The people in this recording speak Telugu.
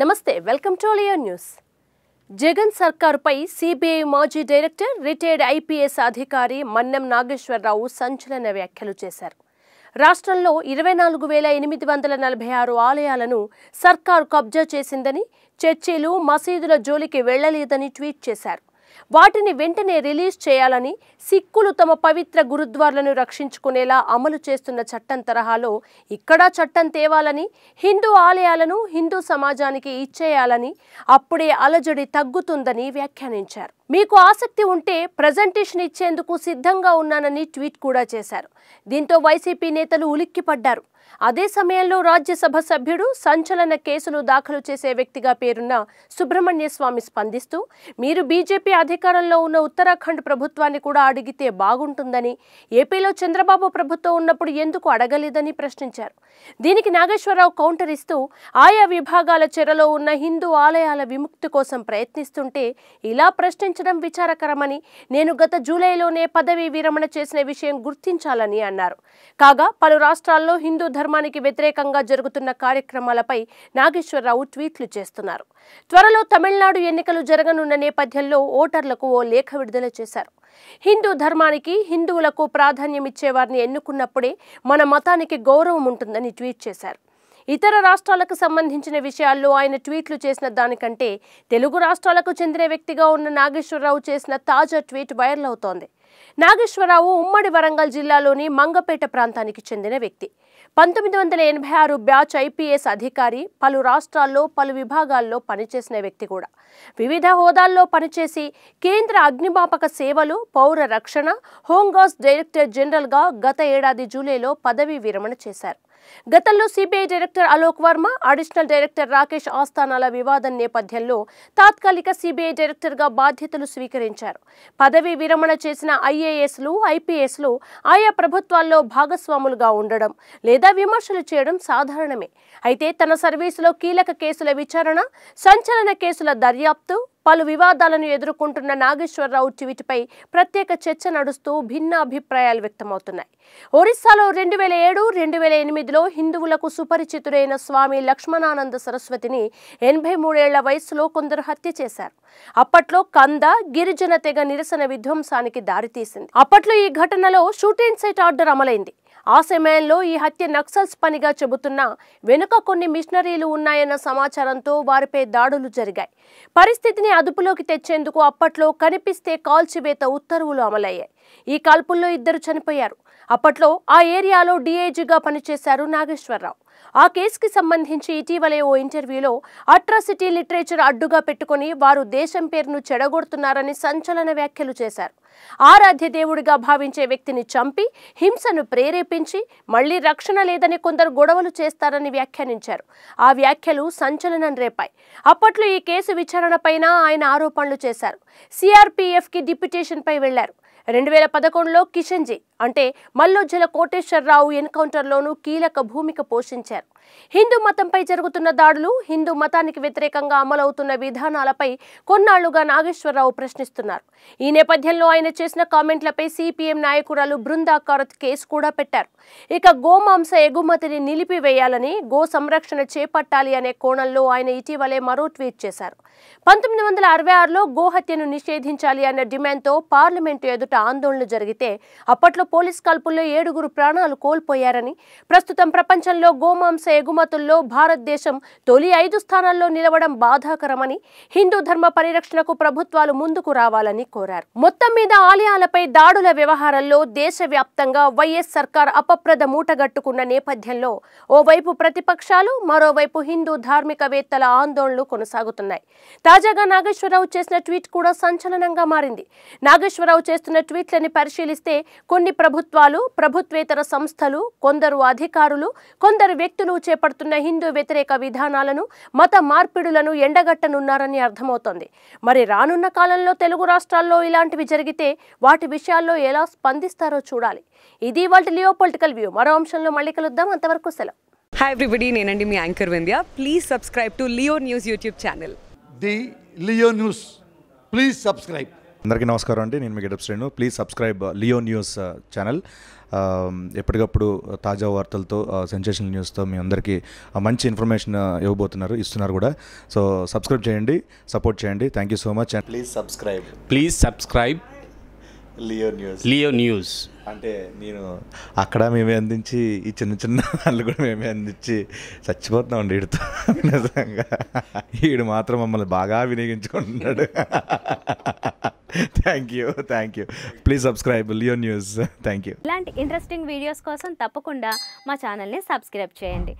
నమస్తే welcome to Leo news Jagan సర్కారుపై సిబిఐ మాజీ డైరెక్టర్ రిటైర్డ్ ఐపీఎస్ అధికారి మన్నెం నాగేశ్వరరావు సంచలన వ్యాఖ్యలు చేశారు రాష్ట్రంలో ఇరవై నాలుగు వేల ఎనిమిది వందల నలభై ఆరు ఆలయాలను సర్కారు కబ్జా చేసిందని చర్చీలు మసీదుల జోలికి వెళ్లలేదని ట్వీట్ చేశారు వాటిని వెంటనే రిలీజ్ చేయాలని సిక్కులు తమ పవిత్ర గురుద్వార్లను రక్షించుకునేలా అమలు చేస్తున్న చట్టం తరహాలో ఇక్కడా చట్టం తేవాలని హిందూ ఆలయాలను హిందూ సమాజానికి ఇచ్చేయాలని అప్పుడే అలజడి తగ్గుతుందని వ్యాఖ్యానించారు మీకు ఆసక్తి ఉంటే ప్రజెంటేషన్ ఇచ్చేందుకు సిద్ధంగా ఉన్నానని ట్వీట్ కూడా చేశారు దీంతో వైసీపీ నేతలు ఉలిక్కిపడ్డారు అదే సమయంలో రాజ్యసభ సభ్యుడు సంచలన కేసులు దాఖలు చేసే వ్యక్తిగా పేరున్న సుబ్రహ్మణ్య స్వామి స్పందిస్తూ మీరు బీజేపీ అధికారంలో ఉన్న ఉత్తరాఖండ్ ప్రభుత్వాన్ని కూడా అడిగితే బాగుంటుందని ఏపీలో చంద్రబాబు ప్రభుత్వం ఉన్నప్పుడు ఎందుకు అడగలేదని ప్రశ్నించారు దీనికి నాగేశ్వరరావు కౌంటర్ ఇస్తూ ఆయా విభాగాల చెరలో ఉన్న హిందూ ఆలయాల విముక్తి కోసం ప్రయత్నిస్తుంటే ఇలా ప్రశ్నించడం విచారకరమని నేను గత జూలైలోనే పదవీ విరమణ చేసిన విషయం గుర్తించాలని అన్నారు కాగా పలు రాష్ట్రాల్లో హిందూ ధర్మ ధర్మానికి వ్యతిరేకంగా జరుగుతున్న కార్యక్రమాలపై నాగేశ్వరరావు ట్వీట్లు చేస్తున్నారు త్వరలో తమిళనాడు ఎన్నికలు జరగనున్న నేపథ్యంలో ఓటర్లకు ఓ లేఖ విడుదల చేశారు హిందూ ధర్మానికి హిందువులకు ప్రాధాన్యమిచ్చే వారిని ఎన్నుకున్నప్పుడే మన మతానికి గౌరవం ఉంటుందని ట్వీట్ చేశారు ఇతర రాష్ట్రాలకు సంబంధించిన విషయాల్లో ఆయన ట్వీట్లు చేసిన దానికంటే తెలుగు రాష్ట్రాలకు చెందిన వ్యక్తిగా ఉన్న నాగేశ్వరరావు చేసిన తాజా ట్వీట్ వైరల్ అవుతోంది నాగేశ్వరరావు ఉమ్మడి వరంగల్ జిల్లాలోని మంగపేట ప్రాంతానికి చెందిన వ్యక్తి పంతొమ్మిది వందల ఎనభై ఆరు బ్యాచ్ ఐపీఎస్ అధికారి పలు రాష్ట్రాల్లో పలు విభాగాల్లో పనిచేసిన వ్యక్తి కూడా వివిధ హోదాల్లో పనిచేసి కేంద్ర అగ్నిమాపక సేవలు పౌర రక్షణ హోంగార్డ్స్ డైరెక్టర్ జనరల్గా గత ఏడాది జూలైలో పదవీ విరమణ చేశారు గతంలో CBI director Alok Verma additional director Rakesh ఆస్థానాల వివాదం నేపథ్యంలో తాత్కాలిక సిబిఐ డైరెక్టర్గా బాధ్యతలు స్వీకరించారు పదవీ విరమణ చేసిన ఐఏఎస్లు ఐపీఎస్లు ఆయా ప్రభుత్వాల్లో భాగస్వాములుగా ఉండడం లేదా విమర్శలు చేయడం సాధారణమే అయితే తన సర్వీసులో కీలక కేసుల విచారణ సంచలన కేసుల దర్యాప్తు పలు వివాదాలను ఎదుర్కొంటున్న నాగేశ్వరరావు ట్వీట్పై ప్రత్యేక చర్చ నడుస్తూ భిన్న అభిప్రాయాలు వ్యక్తమవుతున్నాయి ఒరిస్సాలో రెండు వేల ఏడు రెండు వేల ఎనిమిదిలో హిందువులకు సుపరిచితుడైన స్వామి లక్ష్మణానంద సరస్వతిని ఎనభై మూడేళ్ల వయసులో కొందరు హత్య చేశారు అప్పట్లో కంద గిరిజన తెగ నిరసన విధ్వంసానికి దారితీసింది అప్పట్లో ఈ ఘటనలో షూటింగ్ సైట్ ఆర్డర్ అమలైంది ఆ సమయంలో ఈ హత్య నక్సల్స్ పనిగా చెబుతున్న వెనుక కొన్ని మిషనరీలు ఉన్నాయన్న సమాచారంతో వారిపై దాడులు జరిగాయి పరిస్థితిని అదుపులోకి తెచ్చేందుకు అప్పట్లో కనిపిస్తే కాల్చివేత ఉత్తర్వులు అమలయ్యాయి ఈ కాల్పుల్లో ఇద్దరు చనిపోయారు అప్పట్లో ఆ ఏరియాలో డీఐజీగా పనిచేశారు నాగేశ్వరరావు ఆ కేసుకి సంబంధించి ఇటీవలే ఓ ఇంటర్వ్యూలో అట్రాసిటీ లిటరేచర్ అడ్డుగా పెట్టుకుని వారు దేశం పేరును చెడగొడుతున్నారని సంచలన వ్యాఖ్యలు చేశారు ఆరాధ్య దేవుడిగా భావించే వ్యక్తిని చంపి హింసను ప్రేరేపించి మళ్లీ రక్షణ లేదని కొందరు గొడవలు చేస్తారని వ్యాఖ్యానించారు ఆ వ్యాఖ్యలు సంచలనం రేపాయి అప్పట్లో ఈ కేసు విచారణపైన ఆయన ఆరోపణలు చేశారు సిఆర్పీఎఫ్కి డిప్యుటేషన్పై వెళ్లారు రెండు వేల పదకొండులో కిషన్జీ అంటే మల్లోజ్జల కోటేశ్వరరావు ఎన్కౌంటర్లోనూ కీలక భూమిక పోషించారు హిందూ మతంపై జరుగుతున్న దాడులు హిందూ మతానికి వ్యతిరేకంగా అమలవుతున్న విధానాలపై కొన్నాళ్లుగా నాగేశ్వరరావు ప్రశ్నిస్తున్నారు ఈ నేపథ్యంలో ఆయన చేసిన కామెంట్లపై సిపిఎం నాయకురాలు బృందా కరత్ కేసు కూడా పెట్టారు ఇక గోమాంస ఎగుమతిని నిలిపివేయాలని గో సంరక్షణ చేపట్టాలి అనే కోణంలో ఆయన ఇటీవలే మరో ట్వీట్ చేశారు పంతొమ్మిది వందల అరవై ఆరులో గోహత్యను నిషేధించాలి అన్న డిమాండ్తో పార్లమెంటు ఎదుట ఆందోళన జరిగితే అప్పట్లో పోలీస్ కాల్పుల్లో ఏడుగురు ప్రాణాలు కోల్పోయారని ప్రస్తుతం ప్రపంచంలో గోమాంస ఎగుమతుల్లో భారతదేశం తొలి ఐదు స్థానాల్లో నిలవడం బాధాకరమని హిందూ ధర్మ పరిరక్షణకు ప్రభుత్వాలు ముందుకు రావాలని కోరారు మొత్తం మీద ఆలయాలపై దాడుల వ్యవహారంలో దేశవ్యాప్తంగా వైఎస్ సర్కార్ అపప్రద మూటగట్టుకున్న నేపథ్యంలో ఓవైపు ప్రతిపక్షాలు మరోవైపు హిందూ ధార్మికవేత్తల ఆందోళనలు కొనసాగుతున్నాయి తాజాగా నాగేశ్వరరావు చేసిన ట్వీట్ కూడా సంచలనంగా మారింది నాగేశ్వరరావు చేస్తున్న ట్వీట్లని పరిశీలిస్తే కొన్ని ప్రభుత్వాలు ప్రభుత్వేతర సంస్థలు కొందరు అధికారులు కొందరు వ్యక్తులు చేపడుతున్న హిందూ వ్యతిరేక విధానాలను మత మార్పిడులను ఎండగట్టనున్నారని అర్థమవుతోంది మరి రానున్న కాలంలో తెలుగు రాష్ట్రాల్లో ఇలాంటివి జరిగితే వాటి విషయాల్లో ఎలా స్పందిస్తారో చూడాలి ఇది వాటి లియో పొలిటికల్ వ్యూ మరో అంశంలో మళ్ళీ కలుద్దాం అంతవరకు సెలవు హాయ్ ఎవ్రీబడి నేనండి మీ anchor Vindhya please subscribe to Leo news YouTube channel the Leo news please subscribe అందరికీ నమస్కారం అండి నేను మీ Getup Srinu please subscribe Leo news channel ఎప్పటికప్పుడు తాజా వార్తలతో సెన్సేషనల్ న్యూస్తో మీ అందరికీ మంచి ఇన్ఫర్మేషన్ ఇవ్వబోతున్నారు ఇస్తున్నారు కూడా సో సబ్స్క్రైబ్ చేయండి సపోర్ట్ చేయండి thank you so much and please subscribe please subscribe Leo news Leo news అంటే నేను అక్కడ మేమే అందించి ఈ చిన్న చిన్న వాళ్ళు కూడా మేమే అందించి చచ్చిపోతున్నాం అండి వీడితో నిజంగా వీడు మాత్రం మమ్మల్ని బాగా వినియోగించుకుంటున్నాడు thank you thank you please subscribe Leo news thank you ఇలాంటి ఇంట్రెస్టింగ్ వీడియోస్ కోసం తప్పకుండా మా ఛానల్ని సబ్స్క్రైబ్ చేయండి